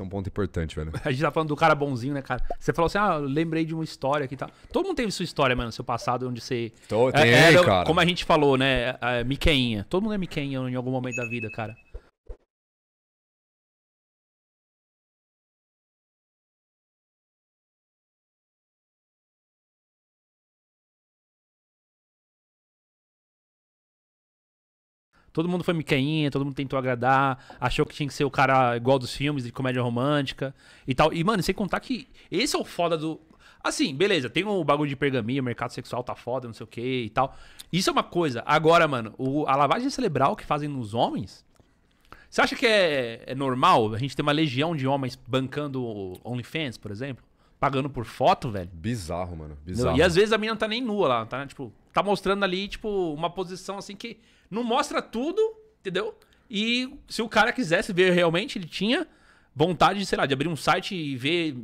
é um ponto importante, velho. A gente tá falando do cara bonzinho, né, cara? Você falou assim, ah, lembrei de uma história que tá. Todo mundo teve sua história, mano, seu passado, onde você. Tô, é, tem, era, cara. Como a gente falou, né? É, é, miqueinha. Todo mundo é Miqueinha em algum momento da vida, cara. Todo mundo foi miquinha, todo mundo tentou agradar, achou que tinha que ser o cara igual dos filmes de comédia romântica e tal. E, mano, sem contar que esse é o foda do. Assim, beleza, tem o bagulho de pergaminho, o mercado sexual tá foda, não sei o que e tal. Isso é uma coisa. Agora, mano, o, a lavagem cerebral que fazem nos homens. Você acha que é, é normal a gente ter uma legião de homens bancando OnlyFans, por exemplo? Pagando por foto, velho? Bizarro, mano. Bizarro. E às vezes a menina não tá nem nua lá, tá? Tipo, tá mostrando ali, tipo, uma posição assim que não mostra tudo, entendeu? E se o cara quisesse ver realmente, ele tinha vontade, de, sei lá, de abrir um site e ver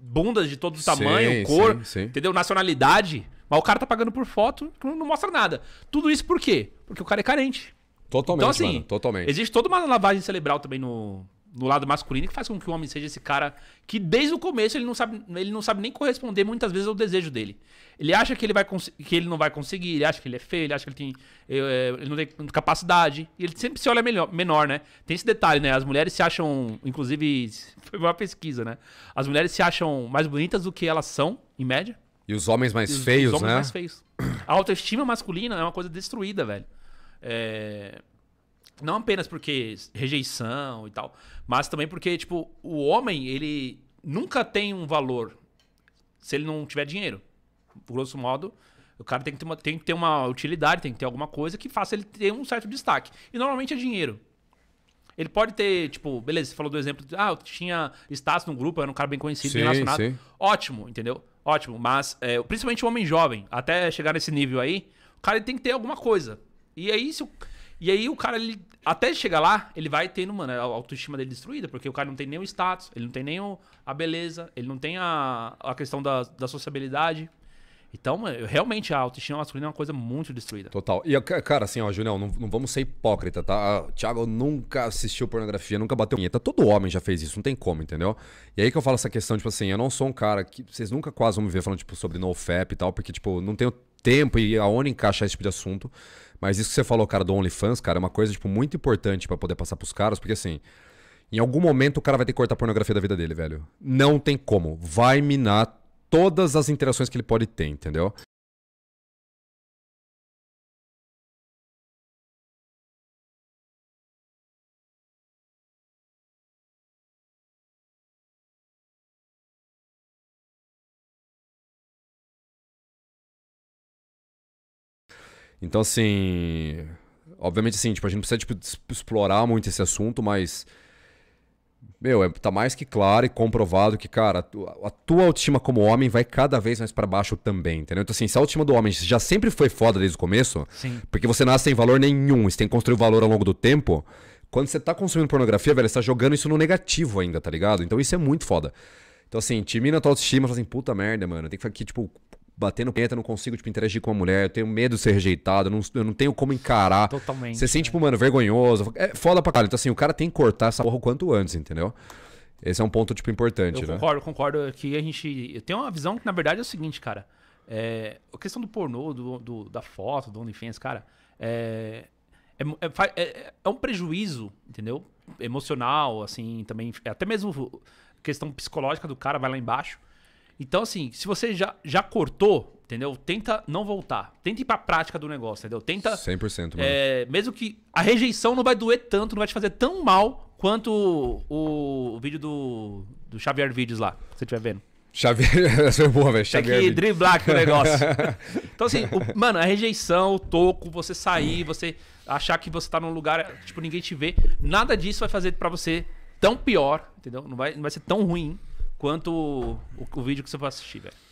bundas de todo tamanho, sim, cor, sim, sim. entendeu? Nacionalidade. Mas o cara tá pagando por foto, não mostra nada. Tudo isso por quê? Porque o cara é carente. Totalmente, então, assim, mano, totalmente. Existe toda uma lavagem cerebral também no, no lado masculino que faz com que o homem seja esse cara que desde o começo ele não sabe, ele não sabe nem corresponder muitas vezes ao desejo dele. Ele acha que ele, vai que ele não vai conseguir, ele acha que ele é feio, ele acha que ele, tem, eh, eh, ele não tem capacidade. E ele sempre se olha melhor, menor, né? Tem esse detalhe, né? As mulheres se acham, inclusive, foi uma pesquisa, né? As mulheres se acham mais bonitas do que elas são, em média. E os homens mais os, feios, os homens né? mais feios. A autoestima masculina é uma coisa destruída, velho. É, não apenas porque rejeição e tal, mas também porque, tipo, o homem, ele nunca tem um valor se ele não tiver dinheiro. Grosso modo, o cara tem que, ter uma, tem que ter uma utilidade, tem que ter alguma coisa que faça ele ter um certo destaque. E normalmente é dinheiro. Ele pode ter, tipo, beleza, você falou do exemplo, de, ah, eu tinha status no grupo, eu era um cara bem conhecido, sim, bem relacionado. Sim. Ótimo, entendeu? Ótimo, mas é, principalmente o homem jovem, até chegar nesse nível aí, o cara tem que ter alguma coisa. E aí, se o, e aí o cara, ele, até chegar lá, ele vai tendo, mano, a autoestima dele destruída, porque o cara não tem nem o status, ele não tem nem o, a beleza, ele não tem a, a questão da, da sociabilidade. Então, realmente a autoestima masculina é uma coisa muito destruída. Total. E, cara, assim, ó, Julião, não, não vamos ser hipócrita, tá? O ah, Thiago nunca assistiu pornografia, nunca bateu punheta. Todo homem já fez isso, não tem como, entendeu? E aí que eu falo essa questão, tipo assim, eu não sou um cara que. Vocês nunca quase vão me ver falando, tipo, sobre NoFap e tal, porque, tipo, não tenho tempo e aonde encaixar esse tipo de assunto. Mas isso que você falou, cara, do OnlyFans, cara, é uma coisa, tipo, muito importante para poder passar pros caras, porque assim. Em algum momento o cara vai ter que cortar a pornografia da vida dele, velho. Não tem como. Vai minar todas as interações que ele pode ter, entendeu? Então, assim. Obviamente, assim, tipo, a gente não precisa tipo, explorar muito esse assunto, mas. Meu, é, tá mais que claro e comprovado que, cara, a tua autoestima como homem vai cada vez mais para baixo também, entendeu? Então, assim, se a autoestima do homem já sempre foi foda desde o começo, Sim. porque você nasce sem valor nenhum, você tem que construir valor ao longo do tempo. Quando você tá consumindo pornografia, velho, você tá jogando isso no negativo ainda, tá ligado? Então isso é muito foda. Então, assim, te mina tua autoestima e fala assim, puta merda, mano, tem que ficar aqui, tipo, batendo punheta, não consigo, tipo, interagir com a mulher, eu tenho medo de ser rejeitado, eu não, eu não tenho como encarar. Totalmente. Você sente, tipo, mano, vergonhoso. É foda pra caralho. Então, assim, o cara tem que cortar essa porra o quanto antes, entendeu? Esse é um ponto, tipo, importante, eu né? Concordo, concordo. Que a gente. Eu tenho uma visão que, na verdade, é o seguinte, cara. É, a questão do pornô, do, do, da foto, do OnlyFans, cara, é, é, é, um prejuízo, entendeu? Emocional, assim, também. Até mesmo questão psicológica do cara vai lá embaixo. Então, assim, se você já, já cortou, entendeu? Tenta não voltar. Tenta ir pra prática do negócio, entendeu? Tenta. 100%, mano. É, mesmo que a rejeição não vai doer tanto, não vai te fazer tão mal quanto o, o vídeo do, do Xavier Vídeos lá, que você estiver vendo. Xavier, essa é boa, velho. Tem que driblar com o negócio. então, assim, o, mano, a rejeição, o toco, você sair, você achar que você tá num lugar, tipo, ninguém te vê, nada disso vai fazer para você tão pior, entendeu? Não vai, não vai ser tão ruim quanto o, o vídeo que você for assistir, velho.